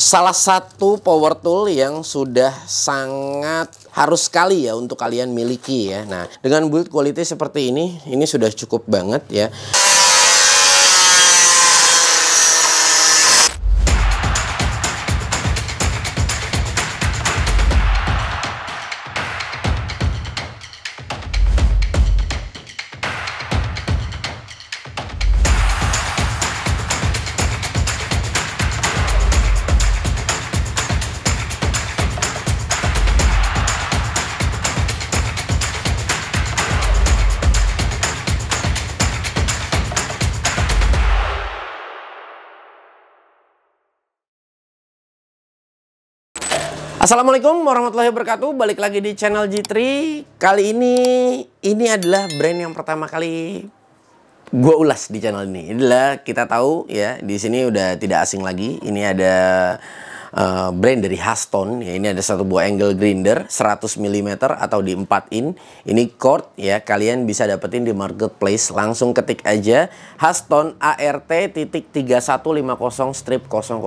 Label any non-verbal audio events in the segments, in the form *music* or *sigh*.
Salah satu power tool yang sudah sangat harus sekali ya untuk kalian miliki ya. Nah, dengan build quality seperti ini, ini sudah cukup banget ya. Assalamualaikum warahmatullahi wabarakatuh. Balik lagi di channel G3. Kali ini ini adalah brand yang pertama kali gue ulas di channel ini. Inilah kita tahu ya, di sini udah tidak asing lagi. Ini ada Eh, brand dari Haston ya ini ada satu buah angle grinder 100 mm atau di 4 in ini cord ya kalian bisa dapetin di marketplace langsung ketik aja Haston ART titik 3150 strip 001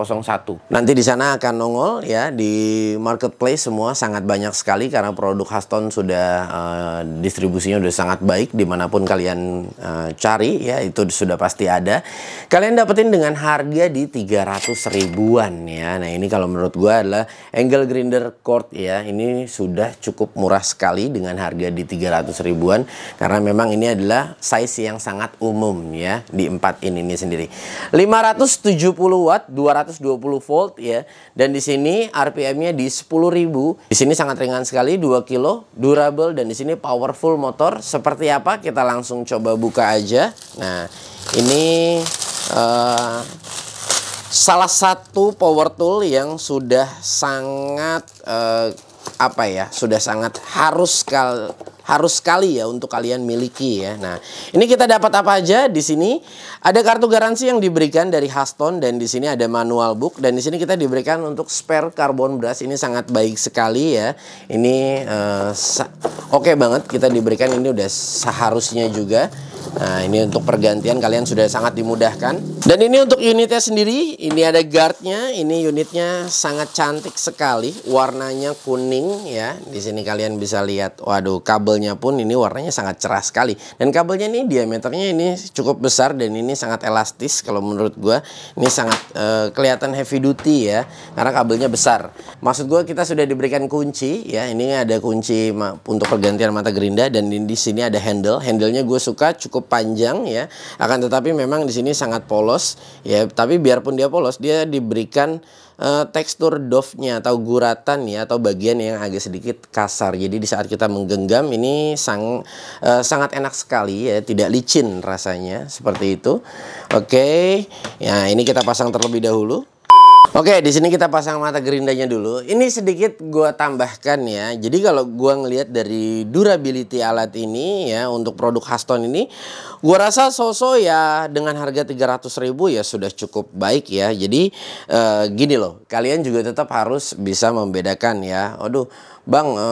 nanti di sana akan nongol ya di marketplace semua sangat banyak sekali karena produk Haston sudah uh, distribusinya sudah sangat baik dimanapun kalian uh, cari ya itu sudah pasti ada kalian dapetin dengan harga di 300 ribuan ya nah ini kalau menurut gue adalah angle grinder cord ya ini sudah cukup murah sekali dengan harga di 300 ribuan karena memang ini adalah size yang sangat umum ya di 4 in ini sendiri 570 watt 220 volt ya dan di sini RPM nya di 10.000 di sini sangat ringan sekali 2 kilo durable dan di sini powerful motor seperti apa kita langsung coba buka aja nah ini uh, salah satu power tool yang sudah sangat eh, apa ya sudah sangat harus kal harus sekali ya untuk kalian miliki ya. Nah, ini kita dapat apa aja di sini? Ada kartu garansi yang diberikan dari Haston dan di sini ada manual book dan di sini kita diberikan untuk spare karbon brush ini sangat baik sekali ya. Ini uh, oke okay banget kita diberikan ini udah seharusnya juga. Nah, ini untuk pergantian kalian sudah sangat dimudahkan. Dan ini untuk unitnya sendiri, ini ada guardnya, ini unitnya sangat cantik sekali, warnanya kuning ya. Di sini kalian bisa lihat, waduh kabelnya pun ini warnanya sangat cerah sekali. Dan kabelnya ini diameternya ini cukup besar dan ini sangat elastis kalau menurut gue Ini sangat uh, kelihatan heavy duty ya, karena kabelnya besar. Maksud gue kita sudah diberikan kunci ya, ini ada kunci untuk pergantian mata gerinda dan di sini ada handle. Handlenya gue suka cukup cukup panjang ya. Akan tetapi memang di sini sangat polos ya. Tapi biarpun dia polos, dia diberikan uh, tekstur doffnya atau guratan ya atau bagian yang agak sedikit kasar. Jadi di saat kita menggenggam ini sang uh, sangat enak sekali ya, tidak licin rasanya seperti itu. Oke. Okay. Ya, ini kita pasang terlebih dahulu. Oke, di sini kita pasang mata gerindanya dulu. Ini sedikit gua tambahkan ya. Jadi kalau gua ngelihat dari durability alat ini ya untuk produk Haston ini Gua rasa Soso ya dengan harga 300 ribu ya sudah cukup baik ya. Jadi e, gini loh, kalian juga tetap harus bisa membedakan ya. Aduh, Bang, e,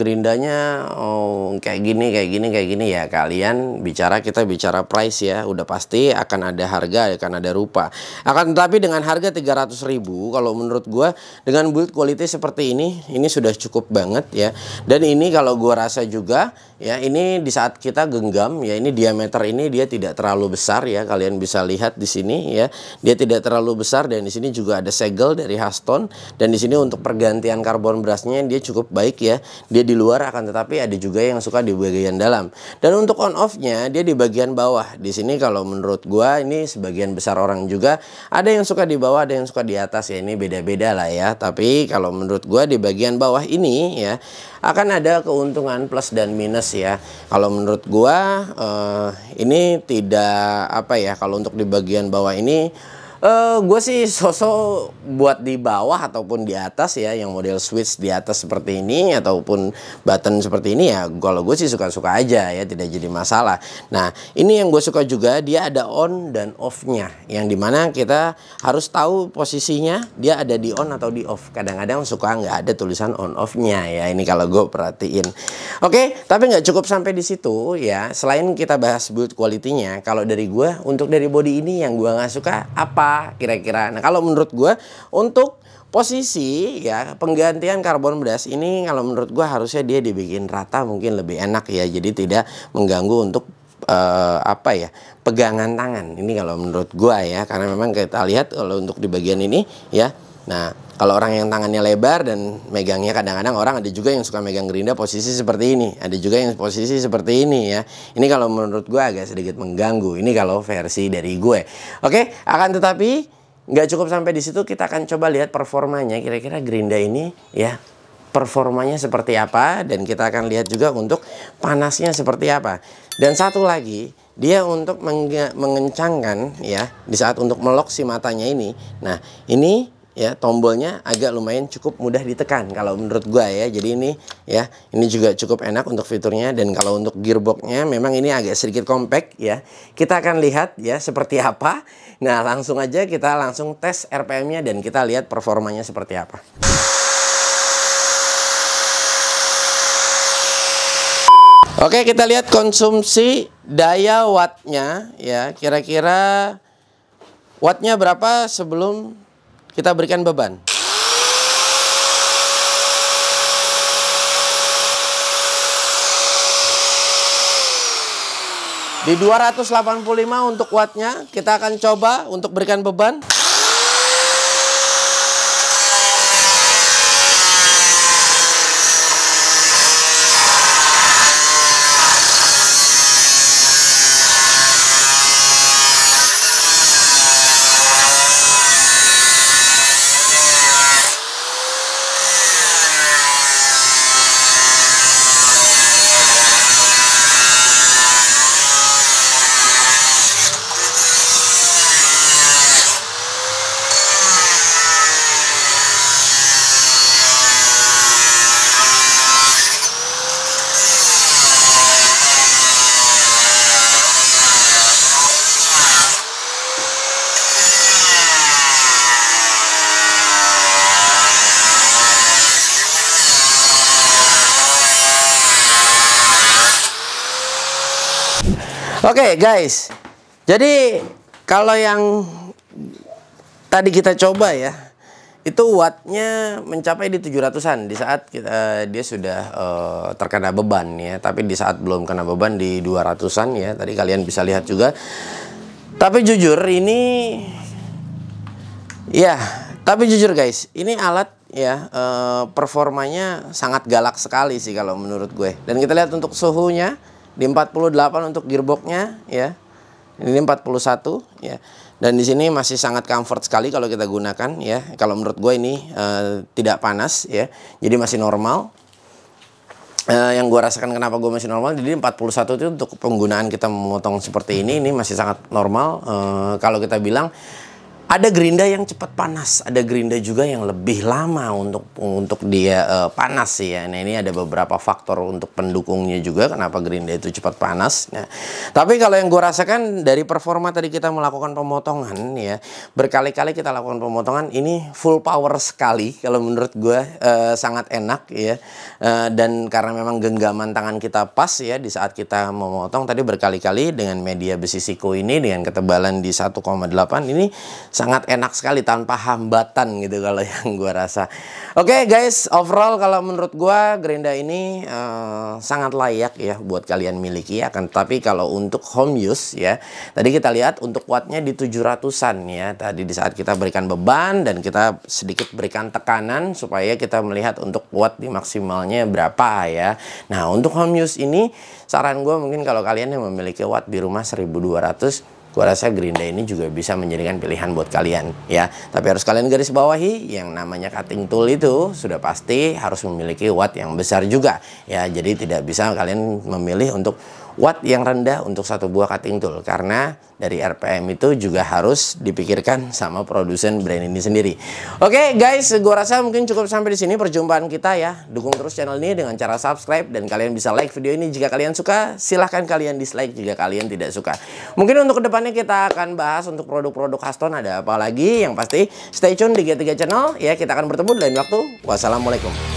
gerindanya oh, kayak gini, kayak gini, kayak gini ya. Kalian bicara kita bicara price ya, udah pasti akan ada harga, akan ada rupa. Akan tetapi dengan harga 300 ribu, kalau menurut gua dengan build quality seperti ini, ini sudah cukup banget ya. Dan ini kalau gua rasa juga ya ini di saat kita genggam ya ini diameter meter ini dia tidak terlalu besar ya kalian bisa lihat di sini ya dia tidak terlalu besar dan di sini juga ada segel dari Haston dan di sini untuk pergantian karbon brushnya dia cukup baik ya dia di luar akan tetapi ada juga yang suka di bagian dalam dan untuk on offnya dia di bagian bawah di sini kalau menurut gua ini sebagian besar orang juga ada yang suka di bawah ada yang suka di atas ya ini beda-beda lah ya tapi kalau menurut gua di bagian bawah ini ya akan ada keuntungan plus dan minus ya kalau menurut gua eh, ini tidak apa ya kalau untuk di bagian bawah ini Uh, eh, gue sih sosok buat di bawah ataupun di atas ya yang model switch di atas seperti ini ataupun button seperti ini ya kalau gue sih suka-suka aja ya tidak jadi masalah nah ini yang gue suka juga dia ada on dan off-nya yang dimana kita harus tahu posisinya dia ada di on atau di off kadang-kadang suka nggak ada tulisan on off-nya ya ini kalau gue perhatiin oke okay, tapi nggak cukup sampai di situ ya selain kita bahas build quality-nya kalau dari gue untuk dari body ini yang gue nggak suka apa kira-kira. Nah, kalau menurut gue untuk posisi ya penggantian karbon beras ini kalau menurut gue harusnya dia dibikin rata mungkin lebih enak ya. Jadi tidak mengganggu untuk uh, apa ya pegangan tangan ini kalau menurut gue ya karena memang kita lihat kalau untuk di bagian ini ya nah kalau orang yang tangannya lebar dan megangnya kadang-kadang orang ada juga yang suka megang gerinda posisi seperti ini, ada juga yang posisi seperti ini ya. Ini kalau menurut gue agak sedikit mengganggu. Ini kalau versi dari gue. Oke, akan tetapi nggak cukup sampai di situ kita akan coba lihat performanya kira-kira gerinda ini ya performanya seperti apa dan kita akan lihat juga untuk panasnya seperti apa. Dan satu lagi, dia untuk mengencangkan ya di saat untuk melok si matanya ini. Nah, ini ya tombolnya agak lumayan cukup mudah ditekan kalau menurut gua ya jadi ini ya ini juga cukup enak untuk fiturnya dan kalau untuk gearboxnya memang ini agak sedikit compact ya kita akan lihat ya seperti apa nah langsung aja kita langsung tes RPM nya dan kita lihat performanya seperti apa Oke kita lihat konsumsi daya wattnya ya kira-kira wattnya berapa sebelum kita berikan beban. Di 285 untuk wattnya, kita akan coba untuk berikan beban. Oke okay, guys, jadi kalau yang tadi kita coba ya, itu wattnya mencapai di 700-an di saat kita, eh, dia sudah uh, terkena beban ya, tapi di saat belum kena beban di 200-an ya, tadi kalian bisa lihat juga. Tapi jujur ini, ya, tapi jujur guys, ini alat ya uh, performanya sangat galak sekali sih kalau menurut gue. Dan kita lihat untuk suhunya di 48 untuk gearboxnya ya ini 41 ya dan di sini masih sangat comfort sekali kalau kita gunakan ya kalau menurut gue ini uh, tidak panas ya jadi masih normal uh, yang gue rasakan kenapa gue masih normal jadi 41 itu untuk penggunaan kita memotong seperti ini ini masih sangat normal uh, kalau kita bilang ada gerinda yang cepat panas, ada gerinda juga yang lebih lama untuk untuk dia uh, panas ya. Nah ini ada beberapa faktor untuk pendukungnya juga kenapa gerinda itu cepat panas. Nah, tapi kalau yang gue rasakan dari performa tadi kita melakukan pemotongan ya berkali-kali kita lakukan pemotongan ini full power sekali kalau menurut gue uh, sangat enak ya uh, dan karena memang genggaman tangan kita pas ya di saat kita memotong tadi berkali-kali dengan media besi siku ini dengan ketebalan di 1,8 ini sangat enak sekali tanpa hambatan gitu kalau *laughs* yang gue rasa. Oke okay, guys, overall kalau menurut gue Gerinda ini uh, sangat layak ya buat kalian miliki ya kan? Tapi kalau untuk home use ya, tadi kita lihat untuk wattnya di 700-an ya. Tadi di saat kita berikan beban dan kita sedikit berikan tekanan supaya kita melihat untuk watt di maksimalnya berapa ya. Nah untuk home use ini saran gue mungkin kalau kalian yang memiliki watt di rumah 1200 Gue rasa Gerinda ini juga bisa menjadikan pilihan buat kalian ya. Tapi harus kalian garis bawahi yang namanya cutting tool itu sudah pasti harus memiliki watt yang besar juga ya. Jadi tidak bisa kalian memilih untuk watt yang rendah untuk satu buah cutting tool karena dari RPM itu juga harus dipikirkan sama produsen brand ini sendiri. Oke okay, guys, gua rasa mungkin cukup sampai di sini perjumpaan kita ya. Dukung terus channel ini dengan cara subscribe dan kalian bisa like video ini jika kalian suka. Silahkan kalian dislike jika kalian tidak suka. Mungkin untuk kedepannya kita akan bahas untuk produk-produk Aston ada apa lagi yang pasti stay tune di G3 Channel ya kita akan bertemu lain waktu. Wassalamualaikum.